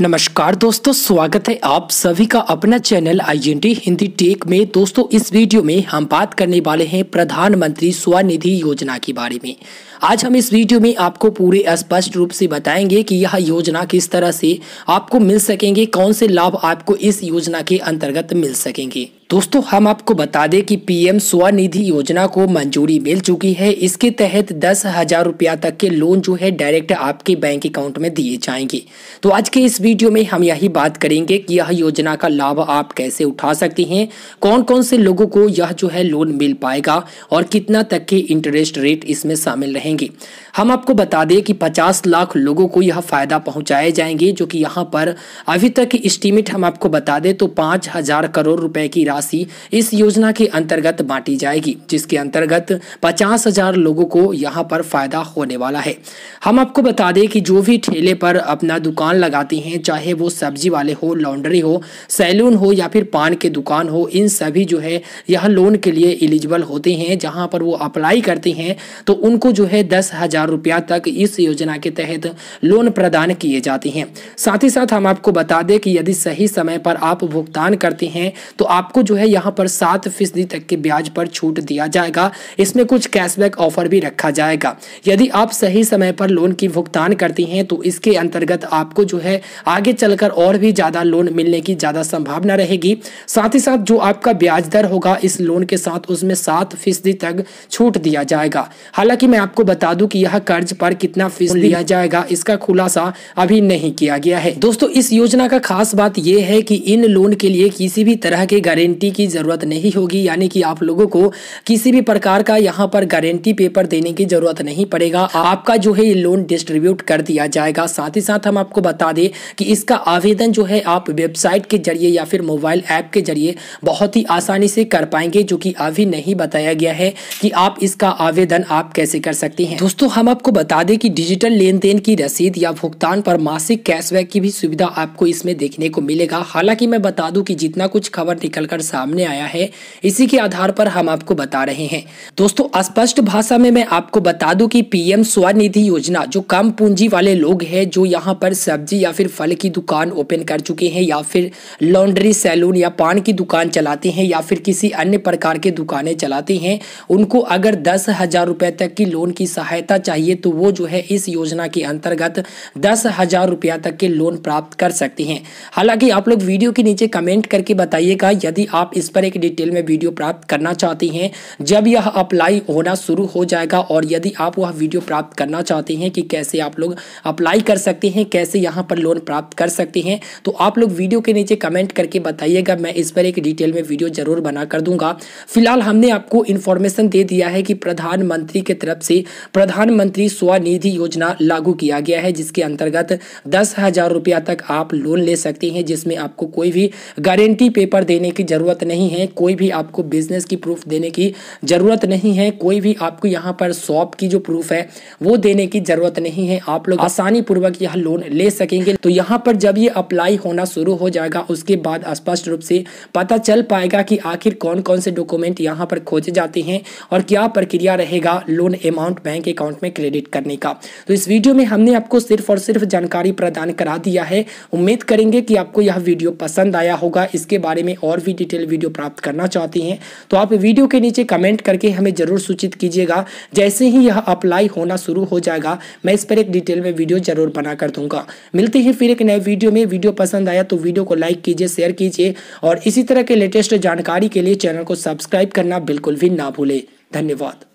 नमस्कार दोस्तों स्वागत है आप सभी का अपना चैनल आईएनटी हिंदी टेक में दोस्तों इस वीडियो में हम बात करने वाले हैं प्रधानमंत्री स्वनिधि योजना के बारे में आज हम इस वीडियो में आपको पूरे स्पष्ट रूप से बताएंगे कि यह योजना किस तरह से आपको मिल सकेंगे कौन से लाभ आपको इस योजना के अंतर्गत मिल सकेंगे दोस्तों हम आपको बता दें कि पीएम स्वनिधि योजना को मंजूरी मिल चुकी है इसके तहत दस हजार रुपया तक के लोन जो है डायरेक्ट आपके बैंक अकाउंट में दिए जाएंगे तो आज के इस वीडियो में हम यही बात करेंगे कि यह योजना का लाभ आप कैसे उठा सकते हैं कौन कौन से लोगों को यह जो है लोन मिल पाएगा और कितना तक के इंटरेस्ट रेट इसमें शामिल रहेंगे हम आपको बता दें कि पचास लाख लोगों को यह फायदा पहुंचाए जाएंगे जो कि यहाँ पर अभी तक एस्टिमेट हम आपको बता दें तो पाँच हजार करोड़ रुपए की राशि राशि इस योजना के अंतर्गत बांटी जाएगी जिसके अंतर्गत पचास हजार लोगों को यहाँ पर फायदा होने वाला है हम आपको बता दें कि जो भी ठेले पर अपना दुकान लगाते हैं चाहे वो सब्जी वाले हो लॉन्ड्री हो सैलून हो या फिर पान के दुकान हो इन सभी जो है यह लोन के लिए एलिजिबल होते हैं जहाँ पर वो अप्लाई करते हैं तो उनको जो है दस हजार रुपया तक इस योजना के तहत लोन प्रदान किए जाते हैं साथ ही साथ हम आपको बता दें कि यदि सही समय पर आप भुगतान करते हैं तो आपको जो है यहाँ पर सात फीसदी तक के ब्याज पर छूट दिया जाएगा इसमें कुछ कैशबैक ऑफर भी रखा जाएगा यदि आप सही समय पर लोन की भुगतान करती हैं तो इसके अंतर्गत आपको जो है आगे चलकर और भी ज़्यादा लोन मिलने की ज़्यादा संभावना रहेगी साथ ही साथ जो आपका ब्याज दर होगा इस लोन के साथ उसमें सात फीसदी तक छूट दिया जाएगा हालांकि मैं आपको बता दूं कि यह कर्ज पर कितना फीस लिया जाएगा इसका खुलासा अभी नहीं किया गया है दोस्तों इस योजना का खास बात यह है कि इन लोन के लिए किसी भी तरह के गारंटी गारंटी की ज़रूरत नहीं होगी यानी कि आप लोगों को किसी भी प्रकार का यहाँ पर गारंटी पेपर देने की ज़रूरत नहीं पड़ेगा आपका जो है ये लोन डिस्ट्रीब्यूट कर दिया जाएगा साथ ही साथ हम आपको बता दें कि इसका आवेदन जो है आप वेबसाइट के जरिए या फिर मोबाइल ऐप के जरिए बहुत ही आसानी से कर पाएंगे जो कि अभी नहीं बताया गया है कि आप इसका आवेदन आप कैसे कर सकते हैं दोस्तों हम आपको बता दें कि डिजिटल लेन देन की रसीद या भुगतान पर मासिक कैशबैक की भी सुविधा आपको इसमें देखने को मिलेगा हालांकि मैं बता दूं कि जितना कुछ खबर निकलकर सामने आया है इसी के आधार पर हम आपको बता रहे हैं दोस्तों अस्पष्ट भाषा में मैं आपको बता दूं कि पीएम स्वनिधि योजना जो कम पूंजी वाले लोग हैं जो यहां पर सब्जी या फिर फल की दुकान ओपन कर चुके हैं या फिर लॉन्ड्री सैलून या पान की दुकान चलाते हैं या फिर किसी अन्य प्रकार के दुकानें चलाते हैं उनको अगर दस हजार रुपये तक की लोन की सहायता चाहिए तो वो जो है इस योजना के अंतर्गत दस हजार रुपया तक के लोन प्राप्त कर सकते हैं हालांकि आप लोग वीडियो के नीचे कमेंट करके बताइएगा यदि आप इस पर एक डिटेल में वीडियो प्राप्त करना चाहते हैं जब यह अप्लाई होना शुरू हो जाएगा और यदि आप वह वीडियो प्राप्त करना चाहते हैं कि कैसे आप लोग अप्लाई कर सकते हैं कैसे यहाँ पर लोन प्राप्त कर सकते हैं तो आप लोग वीडियो के नीचे कमेंट करके बताइएगा मैं इस पर एक डिटेल में वीडियो जरूर बना कर दूंगा फिलहाल हमने आपको इन्फॉर्मेशन दे दिया है कि प्रधानमंत्री के तरफ से प्रधानमंत्री स्वनिधि योजना लागू किया गया है जिसके अंतर्गत दस हजार रुपया तक आप लोन ले सकते हैं जिसमें आपको कोई भी गारंटी पेपर देने की जरूरत ज़रूरत नहीं है कोई भी आपको बिज़नेस की प्रूफ देने की ज़रूरत नहीं है कोई भी आपको यहाँ पर शॉप की जो प्रूफ है वो देने की ज़रूरत नहीं है आप लोग आसानी पूर्वक यह लोन ले सकेंगे तो यहाँ पर जब ये अप्लाई होना शुरू हो जाएगा उसके बाद स्पष्ट रूप से पता चल पाएगा कि आखिर कौन कौन से डॉक्यूमेंट यहाँ पर खोजे जाते हैं और क्या प्रक्रिया रहेगा लोन अमाउंट बैंक अकाउंट में क्रेडिट करने का तो इस वीडियो में हमने आपको सिर्फ और सिर्फ जानकारी प्रदान करा दिया है उम्मीद करेंगे कि आपको यह वीडियो पसंद आया होगा इसके बारे में और भी डिटेल वीडियो प्राप्त करना चाहते हैं तो आप वीडियो के नीचे कमेंट करके हमें ज़रूर सूचित कीजिएगा जैसे ही यह अप्लाई होना शुरू हो जाएगा मैं इस पर एक डिटेल में वीडियो जरूर बना कर दूंगा मिलते हैं फिर एक नए वीडियो में वीडियो पसंद आया तो वीडियो को लाइक कीजिए शेयर कीजिए और इसी तरह के लेटेस्ट जानकारी के लिए चैनल को सब्सक्राइब करना बिल्कुल भी ना भूलें धन्यवाद